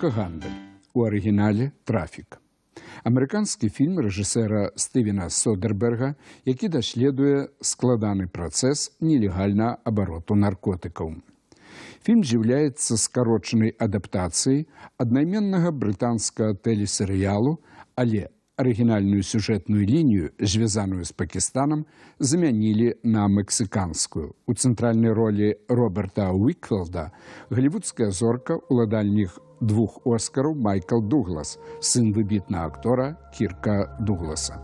наркагандаль у арыгінале трафік амерыканскі фільм рэжысэра стывена содерберга які даследуе складаны працэс нелегальна абароту наркотыкаў фільм з'яўляецца скарочанай адаптацыі аднайменнага брытанскага тэлесерыялу але арыгінальную сюжэтную лінію, звязаную з Пакістанам, замянілі на мексіканскую. У цэнтральнай ролі Роберта Уікфелда галівудская зорка ўладальніх двух оскараў Майкл Дуглас, сын выбітнага актора Кірка Дугласа.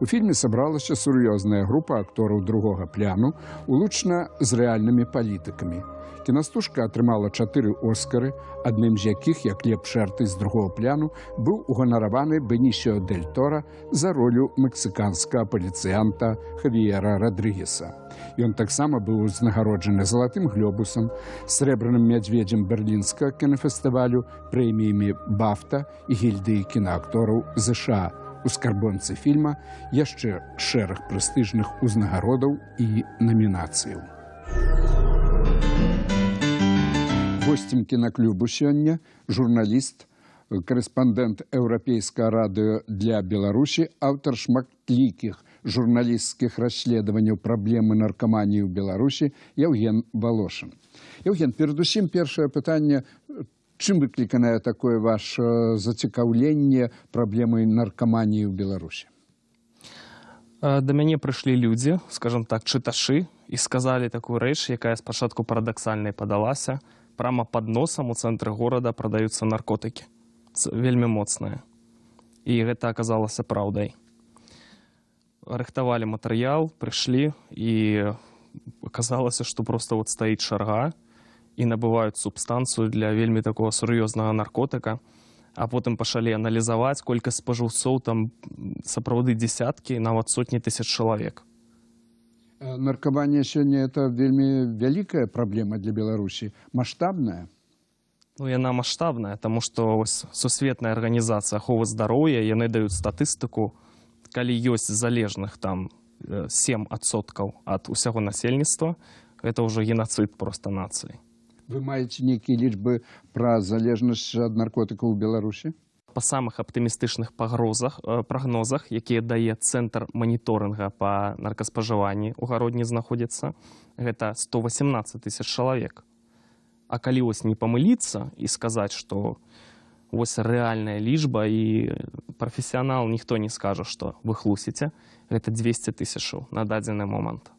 У фільме сабралася сур'ёзная група актораў другога пляну, улучна з рэальнымі палітыкамі. Кінастужка атрымала чатыры оскары, адным з якіх, як лепш арты з другого пляну, быў уганараваны Бенісіо дель Тора за ролю мексіканскага паліцыянта Хавіера Радрыгеса. Ён таксама быў узнагароджаны залатым глёбусам, срэбраным мядзведзем берлінскага кінафестывалю прэміямі Бафта і гільдыі кінаактораў ЗША У скарбонцы фільма яшчэ шэраг прэстыжных узнагародаў і намінацыяў. Госцем кінаклюбу сёння журналіст, корэспандэнт еўрапейскага радыё для Беларусі, аўтар шматлікіх журналісцкіх расследаванняў праблемы наркаманіі ў беларусі яўген балошын яўген перадусім першае пытанне чым выкліканае такое ваше э, зацікаўленне праблемы наркаманіі ў беларусі э, да мяне прыйшлі людзі скажем так чыташы і сказалі такую рэч якая спачатку парадаксальнай падалася прама под носам у цэнтры горада прадаюцца наркотыкі вельмі моцная і гэта аказалася праўдай рыхтавалі матэрыял прыйшлі і аказалася што проста вот стаіць шарга і набываюць субстанцыю для вельмі такого сур'ёзнага наркотыка а потым пачалі аналізаваць колькасць спажыўцоў там сапраўды десяткі нават сотні тысяч чалавек э, наркаванне сёння это вельмі вялікая праблема для беларусі масштабная ну яна масштабная таму што сусветная арганізацыя аховы здароўя яны даюць статыстыку калі ёсць залежных там э, сем адсоткаў ад усяго насельніцтва гэта ўжо генацыд проста нацыі Вы маеце нейкія лічбы пра залежнасць ад наркотыкаў у беларусі па самых аптымістычных пагрозах э, прагнозах якія дае цэнтр маніторынга па наркаспажыванні у гародні знаходзіцца гэта 118 тысяч чалавек а калі вось не памыліцца і сказаць што вось рэальная лічба і прафесіянал ніхто не скажа што вы хлусіце гэта 200 тысячаў на дадзены момант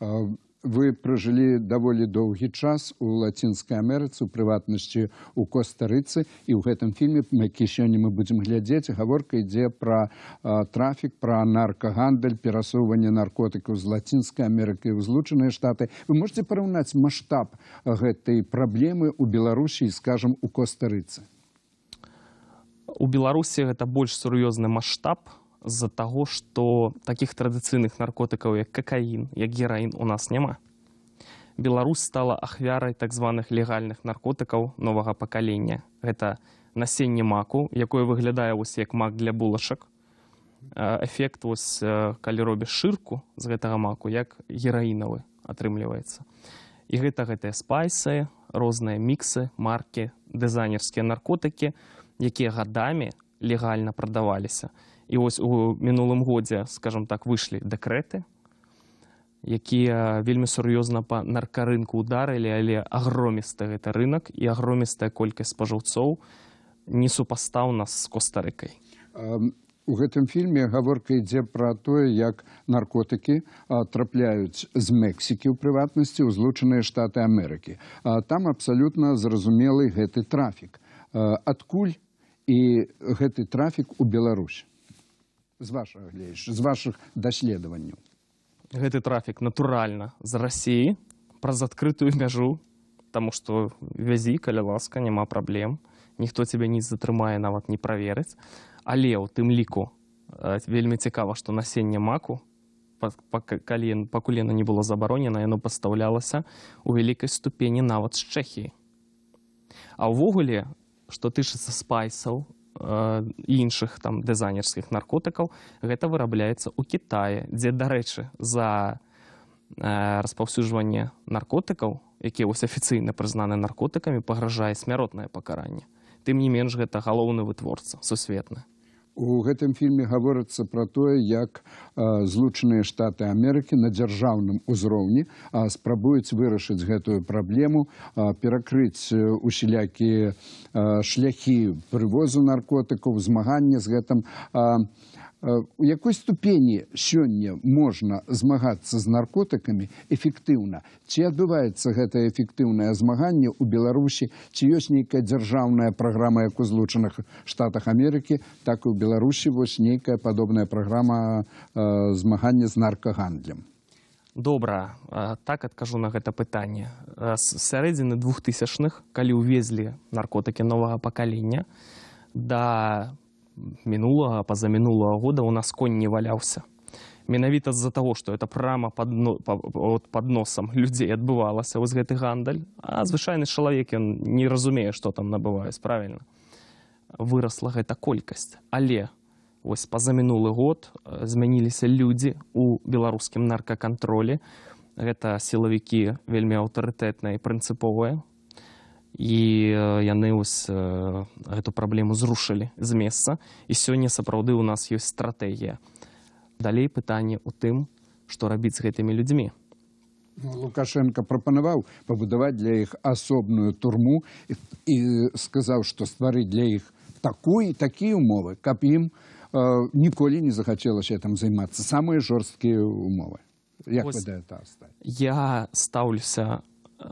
а вы прожылі даволі доўгі час у лацінскай амерыцы у прыватнасці у костарыцы і ў гэтым фільме які сёння мы будзем глядзець гаворка ідзе пра трафік пра наркагандаль перасоўванне наркотыкаў з лацінскай амерыкай у злучаныя штаты вы можете параўнаць маштаб гэтай праблемы ў беларусі скажем у костарыцы у беларусі гэта больш сур'ёзны маштаб з-за таго, што такіх традыцыйных наркотыкаў, як какаін, як гераін у нас няма. Беларусь стала ахвярай так званых легальных наркотыкаў новага пакалення. Гэта насенне маку, якое выглядае вось як мак для булачак. Эфект вось э, калі робіш шырку з гэтага маку, як гераінавы атрымліваецца. І гэта гэтыя спайсы, розныя міксы, маркі, дызайнерскія наркотыкі, якія гадамі легальна прадаваліся. І ось у мінулым годзе, скажам так, выйшлі дэкрэты, якія вельмі сур'ёзна па наркарынку ударылі, але агромісты гэта рынак і агромістая колькасць спажыўцоў не супастаўна з костарыкай. У гэтым фільме гаворка ідзе пра тое, як наркотыкі трапляюць з Мексікі ў прыватнасці ў злучаныя штаты Амерыкі. Там абсалютна зразумелы гэты трафік. Адкуль і гэты трафік у Беларусь? з вашага глядзіш, з вашых даследаванняў. Гэты трафік натуральна з рассіі праз адкрытую мяжу, таму што вязі, каля ласка няма праблем. Ніхто цябе не затрымае нават не праверыць. Але ў тым ліку вельмі цікава, што насенне маку пакуль яно не было забаронена, яно пастаўлялася ў вялікай ступені нават з чэхіі. А ўвогуле, што тычыцца спайсаў, Э, іншых там дызайнерскіх наркотыкаў гэта вырабляецца ў Кіае дзе дарэчы за э, распаўсюджванне наркотыкаў якія вось афіцыйна прызнаны наркотыкамі пагражае смяротнае пакаранне тым не менш гэта галоўны вытворца сусветна у гэтым фільме гаворыцца пра тое як злучаныя штаты амерыкі на дзяржаўным узроўні спрабуюць вырашыць гэтую праблему перакрыць усялякія шляхі прывозу наркотыкаў змагання з гэтым а, Э, у якой ступені сёння можна змагацца з наркотыкамі эфектыўна ці адбываецца гэта эфектыўнае змаганне ў беларусі ці ёсць нейкая дзяржаўная праграма як у злучаных штатах амерыкі так і ў беларусі вось нейкая падобная праграма э, змагання з наркагандлем добра э, так адкажу на гэта пытанне з сярэдзіны двухтысячных калі ўвезлі наркотыкі новага пакалення да мінулага пазамінулага года у нас конь не валяўся менавіта з-за таго што это прама пад под носам людзей адбывалася вось гэты гандаль а звычайны чалавек ён не разумее што там набываюць правільна вырасла гэта колькасць але ось паза мінулы год э, змяніліся людзі у беларускім наркакантролі гэта сілавікі вельмі аўтарытэтныя і прынцыповыя і э, яны э, эту праблему зрушылі з месца і сёння сапраўды ў нас ёсць стратэгія. Далей пытанне ў тым, што рабіць з гэтымі людзьмі. Ну, Лукашенко прапанаваў пабудаваць для іх асобную турму і сказаў, што стварыць для іх такой такія умовы, каб ім э, ніколі не захацелася там займацца самыя жорсткія умовы. Як Ось, я стаўлюся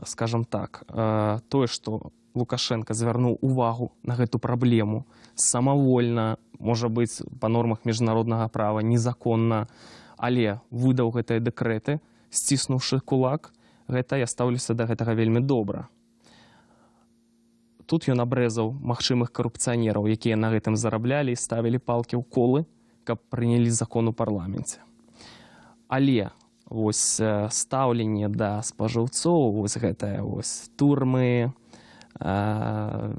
скажем так, э, тое, што Лукашенко звярнуў увагу на гэту праблему самавольна, можа быць, па нормах міжнароднага права незаконна, але выдаў гэтыя дэкрэты, сціснуўшы кулак, гэта я стаўлюся да гэтага вельмі добра. Тут ён абрэзаў магчымых карупцыянераў, якія на гэтым зараблялі і ставілі палкі ў колы, каб прынялі закон у парламенце. Але ось э, стаўленне да спажыўцоў вось гэтая ось турмы э,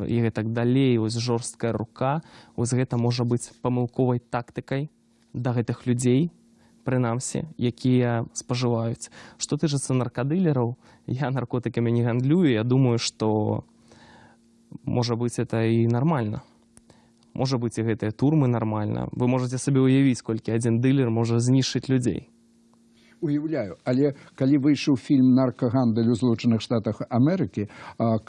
і гэтак далей ось жорсткая рука ось гэта можа быць памылковай тактыкай да гэтых людзей прынамсі якія спажываюць што тычыцца наркадылераў я наркотыкамі не гандлюю я думаю што можа быць это і нармальна можа быць і гэтыя турмы нармальна вы можетеце сабе ўявіць колькі адзін дылер можа знішыць людзей уяўляю але калі выйшаў фільм наркагандаль у злучаных штатах амерыкі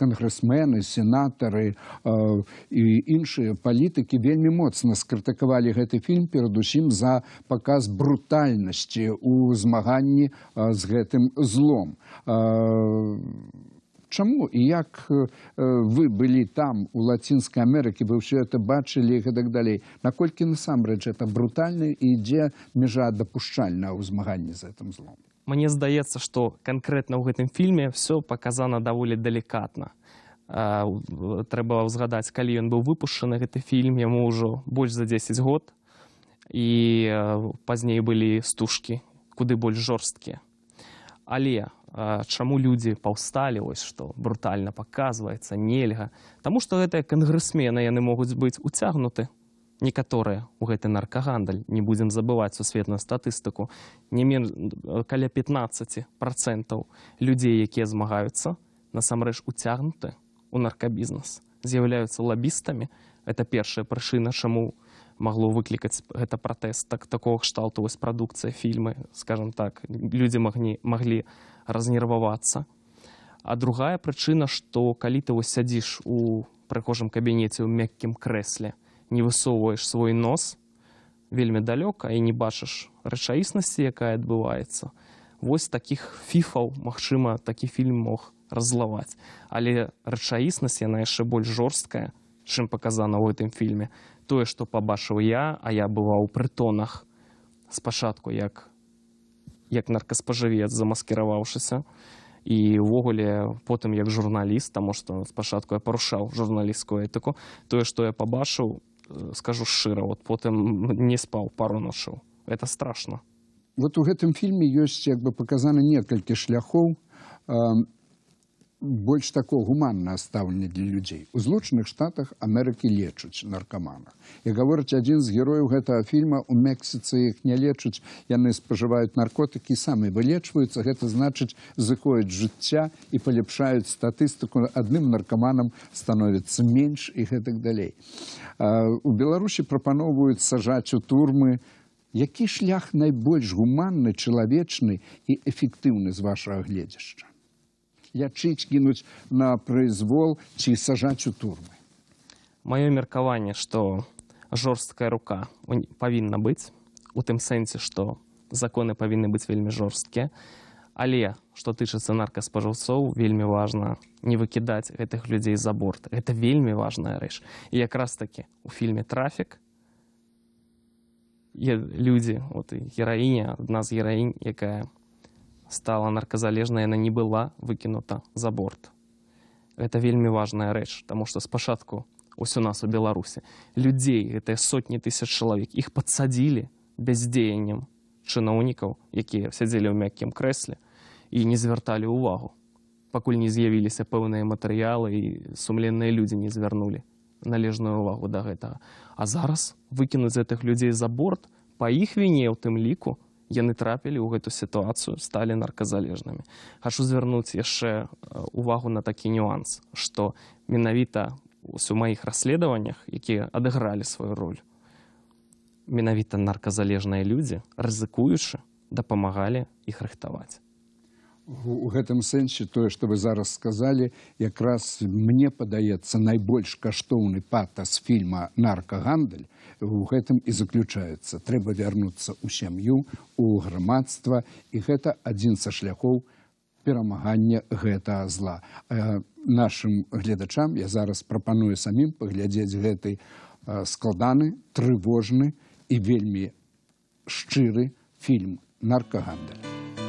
кангрэсмены сенатары і іншыя палітыкі вельмі моцна скрытыкавалі гэты фільм перадусім за паказ брутальнасці у змаганні з гэтым злом а, чаму і як вы былі там у лацінскай амерыкі вы ўсё это бачылі гэтак далей наколькі насамрэч это брутальна і ідзе межа дапушчальна ўзмаганні за этом злом Мне здаецца што канкрэтна ў гэтым фільме все паказана даволі далікатна трэба ўзгадаць калі ён быў выпушчаны гэты фільм яму ўжо больш за 10 год і пазней былі стужкі куды больш жорсткія але чаму людзі паўсталі ось што брутальна паказваецца нельга Таму што гэтыя кангрэсмены яны могуць быць уцягнуты некаторыя у гэты наркагандаль не будзем забываць сусветную статыстыку не мен каля 15 процентаў людзей якія змагаюцца насамрэч уцягнуты у наркабізнес з'яўляюцца лабістамі это першая прычына чаму у магло выклікаць гэта пратэст так такого кшталту вось прадукцыя фільмы скажем так людзі магні маглі разнервавацца а другая прычына што калі ты вось сядзіш у прыхожым кабінеце ў мяккім крэсле не высоўваеш свой нос вельмі далёка і не бачыш рэчаіснасці якая адбываецца вось такіх фіфаў магчыма такі фільм мог разлаваць але рэчаіснасць яна яшчэ больш жорсткая чым паказана ў гэтым фільме тое што пабачыў я а я бываў у прытонах спачатку як як наркаспажывец замаскіраваўшыся і ўвогуле потым як журналіст таму што спачатку я парушаў журналісцкую этыку тое што я пабачыў э, скажу шчыра от потым не спаў пару ночаў это страшно вот у гэтым фільме ёсць як бы паказана некалькі шляхоў больш такое гуманнае стаўленне для людзей у злучаных штатах амерыкі лечуць наркаманах і гаворыць адзін з герояў гэтага фільма у мексіцы іх не лечаць яны спажываюць наркотыкі самі вылечваюцца гэта значыць зыходзяць жыцця і паляпшаюць статыстыку адным наркаманам становіцца менш і гэтак далей у беларусі прапаноўваюць сажаць у турмы які шлях найбольш гуманны чалавечны і эфектыўны з вашага гледзяшча лячыць кінуць на прызвол ці сажаць у турмы маё меркаванне што жорсткая рука павінна быць у тым сэнсе што законы павінны быць вельмі жорсткія але што тычыцца наркаспажыўцоў вельмі важна не выкідаць гэтых людзей за борт это вельмі важная рэч і якраз такі у фільме трафік людзі от гераіня адна з гераінь якая стала наркозалежнай яна не была выкінута за борт. Гэта вельмі важная рэч, таму што спачатку ось у нас у беларусе людзей гэтыя сотні тысяч чалавек іх падсадзілі бездзеяннем чыноўнікаў, якія сядзелі ў мяккім крэсле і не звярталі ўвагу, пакуль не з'явіліся пэўныя матэрыялы і сумленныя людзі не звярнулі належную ўвагу да гэтага. А зараз выкінуць гэтых людзей за борт па іх віне ў тым ліку яны трапілі ў гэту сітуацыю сталі наркозалежнымі хачу звярнуць яшчэ э, увагу на такі нюанс што менавіта у маіх расследаваннях якія адыгралі сваю роль менавіта наркозалежныя людзі рызыкуючы дапамагалі іх рыхтаваць у гэтым сэнсе тое што вы зараз сказалі якраз мне падаецца найбольш каштоўны патас фільма наркагандаль у гэтым і заключаецца трэба вярнуцца ў сям'ю у грамадства і гэта адзін са шляхоў перамагання гэтага зла э, нашым гледачам я зараз прапаную самім паглядзець гэты э, складаны трывожны і вельмі шчыры фільм наркагандаль